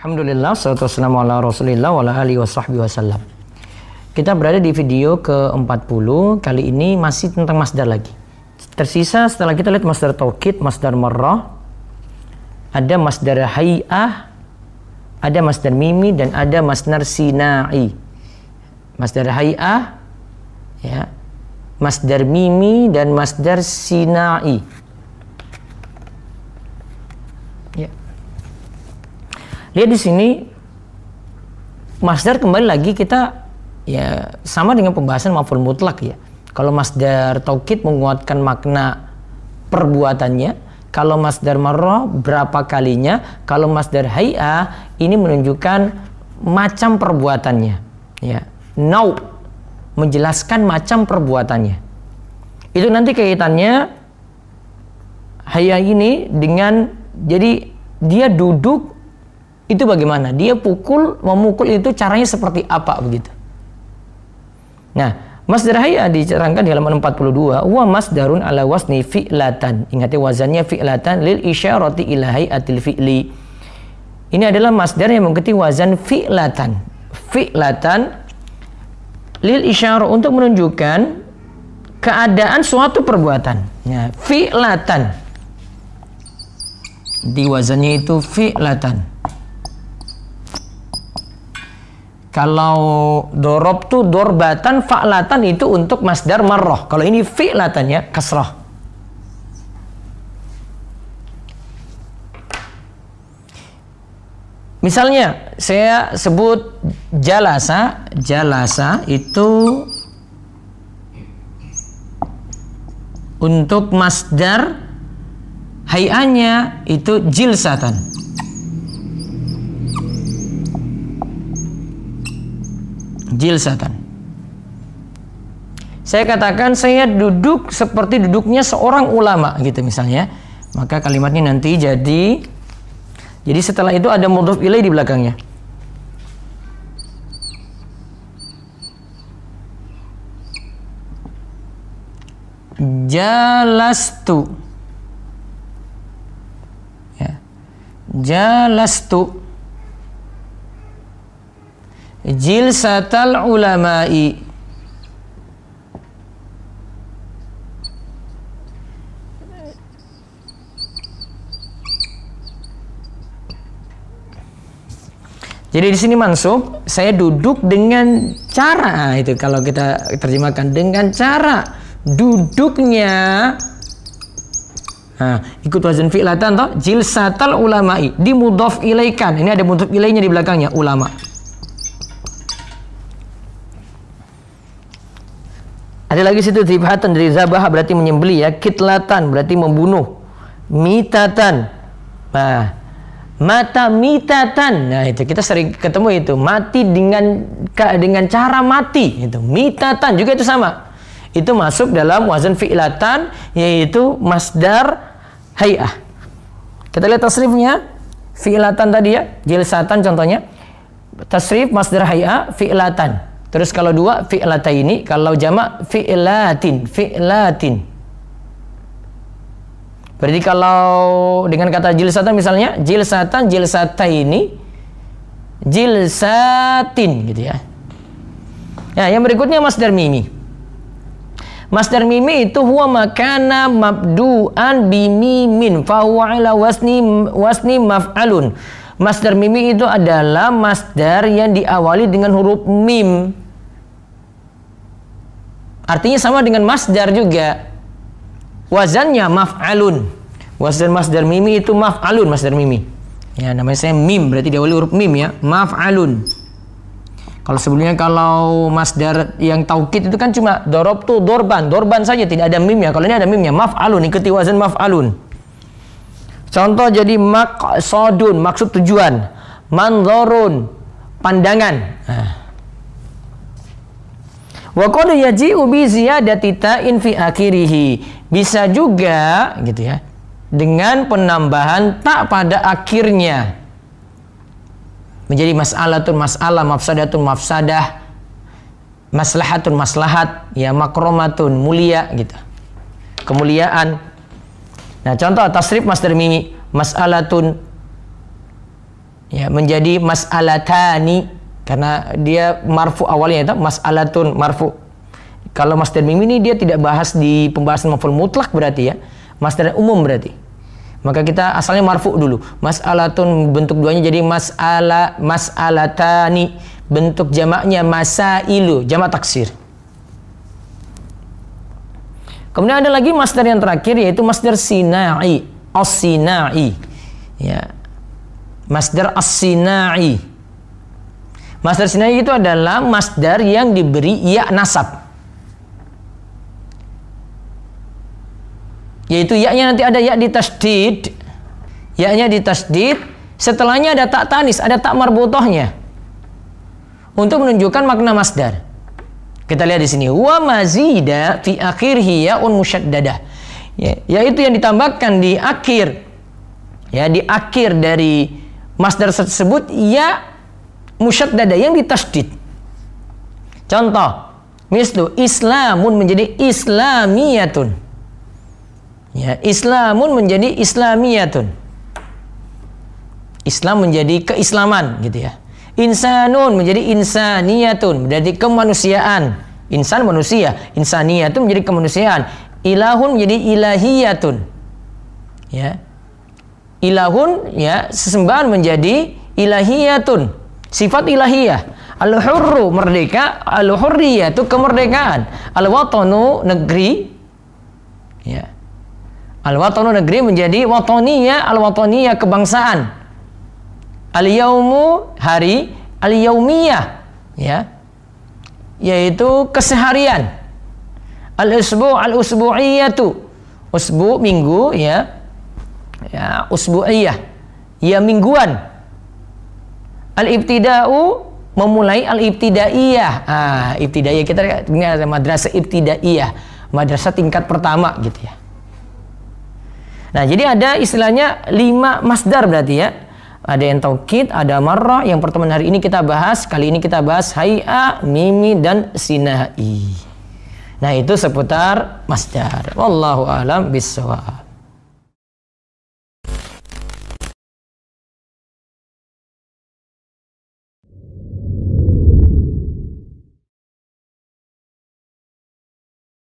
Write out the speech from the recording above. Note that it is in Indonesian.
Alhamdulillah, salatu wassalamu ala rasulillah wa ala wasallam. Kita berada di video ke-40, kali ini masih tentang masdar lagi. Tersisa setelah kita lihat masdar taukid, masdar marrah, ada masdar hay'ah, ada masdar mimi, dan ada masdar sinai. Masdar hay'ah, ya, masdar mimi, dan masdar sinai. Lihat di sini masdar kembali lagi kita ya sama dengan pembahasan maful mutlak ya. Kalau masdar taukid menguatkan makna perbuatannya, kalau masdar marro berapa kalinya, kalau masdar hai'a ini menunjukkan macam perbuatannya ya. Now menjelaskan macam perbuatannya. Itu nanti kaitannya haya ini dengan jadi dia duduk itu bagaimana? Dia pukul, memukul itu caranya seperti apa begitu. Nah, Mas haya diterangkan di halaman 42, wa darun ala wasni fi'latan. Ingat ya wazannya fi'latan lil isyarati ilahi atil fi'li. Ini adalah masdar yang mengikuti wazan fi'latan. Fi'latan lil isyarah untuk menunjukkan keadaan suatu perbuatan. Ya, fi'latan. Di wazannya itu fi'latan. Kalau dorob tuh dorbatan fa'latan itu untuk masdar marroh. Kalau ini fi'latan ya kasroh. Misalnya saya sebut jalasa, jalasa itu untuk masdar hayanya itu jilsatan. jilsatan. Saya katakan saya duduk seperti duduknya seorang ulama gitu misalnya. Maka kalimatnya nanti jadi jadi setelah itu ada mudhof ilai di belakangnya. Jalastu. Ya. Jalastu jilsatal ulama'i Jadi di sini mansub, saya duduk dengan cara ah, itu kalau kita terjemahkan dengan cara duduknya Nah, ikut wazan fi'latan toh jilsatal ulama'i dimudhof ilaikan. Ini ada mudhof ilainya di belakangnya ulama. Ada lagi situ zibhatan dari zabah berarti menyembeli ya. Kitlatan berarti membunuh. Mitatan. Nah, mata mitatan. Nah, itu kita sering ketemu itu. Mati dengan dengan cara mati itu. Mitatan juga itu sama. Itu masuk dalam wazan fi'latan yaitu masdar hayah. Kita lihat tasrifnya. Fi'latan tadi ya, jilsatan contohnya. Tasrif masdar hayah fi'latan. Terus kalau dua ini kalau jamak fi'latin, fi'latin. Berarti kalau dengan kata jilsatan misalnya jilsatan ini jilsatin gitu ya. Nah, yang berikutnya masdar mimi. Masdar mimi itu huwa makana mabdu'an bimimin huwa ala wasni wasni maf'alun. Masdar mimi itu adalah masdar yang diawali dengan huruf mim. Artinya sama dengan masdar juga. Wazannya maf'alun. Wazan masdar mimi itu maf'alun masdar mimi. Ya, namanya saya mim berarti diawali huruf mim ya. Maf'alun. Kalau sebelumnya kalau masdar yang taukid itu kan cuma dorob tu dorban, dorban saja tidak ada mimnya. Kalau ini ada mimnya, maf'alun ikuti wazan maf'alun. Contoh jadi maqsadun, maksud tujuan. Manzorun, pandangan. Nah Wa qad yaji'u bi ziyadati ta'in fi akhirih. Bisa juga gitu ya. Dengan penambahan tak pada akhirnya. Menjadi mas'alatul mas'alah, mafsadatul mafsadah, maslahatun maslahat, ya makromatun mulia gitu. Kemuliaan. Nah, contoh tasrif masdar mimi mas'alatun ya menjadi mas'alatani karena dia marfu awalnya itu mas alatun marfu. Kalau master mim ini dia tidak bahas di pembahasan maf'ul mutlak berarti ya. Master umum berarti. Maka kita asalnya marfu dulu. mas alatun bentuk duanya jadi mas alatani Bentuk jamaknya masailu, jamak taksir. Kemudian ada lagi master yang terakhir yaitu master sinai, as-sinai. Ya. Master as-sinai. Masdar sinai itu adalah masdar yang diberi ya nasab. Yaitu yaknya nanti ada yak di tasdid. Yaknya di tasdid, setelahnya ada tak tanis, ada tak marbutohnya. Untuk menunjukkan makna masdar. Kita lihat di sini wa mazida fi akhirhi yaun musyaddadah. Ya, yaitu yang ditambahkan di akhir ya di akhir dari masdar tersebut ya musyaddada yang ditasdid. Contoh, mislu Islamun menjadi Islamiyatun. Ya, Islamun menjadi Islamiyatun. Islam menjadi keislaman gitu ya. Insanun menjadi insaniyatun, menjadi kemanusiaan. Insan manusia, insaniyatun menjadi kemanusiaan. Ilahun menjadi ilahiyatun. Ya. Ilahun ya sesembahan menjadi ilahiyatun Sifat ilahiyah. Al-hurru merdeka, al hurriya itu kemerdekaan. al watonu negeri. Ya. al watonu negeri menjadi watoniyah, al-watoniyah kebangsaan. Al-yaumu hari, al-yaumiyah. Ya. Yaitu keseharian. Al-usbu' al-usbu'iyatu. Usbu minggu ya. Ya, usbu'iyah. Ya mingguan Al-ibtida'u memulai al-ibtidaiyah. Ah, ibtidaiyah kita dengar ada madrasah ibtidaiyah, madrasah tingkat pertama gitu ya. Nah, jadi ada istilahnya lima masdar berarti ya. Ada yang taukid, ada marra. Yang pertemuan hari ini kita bahas, kali ini kita bahas hai'a, mimi dan sinai. Nah, itu seputar masdar. Wallahu alam bisawab.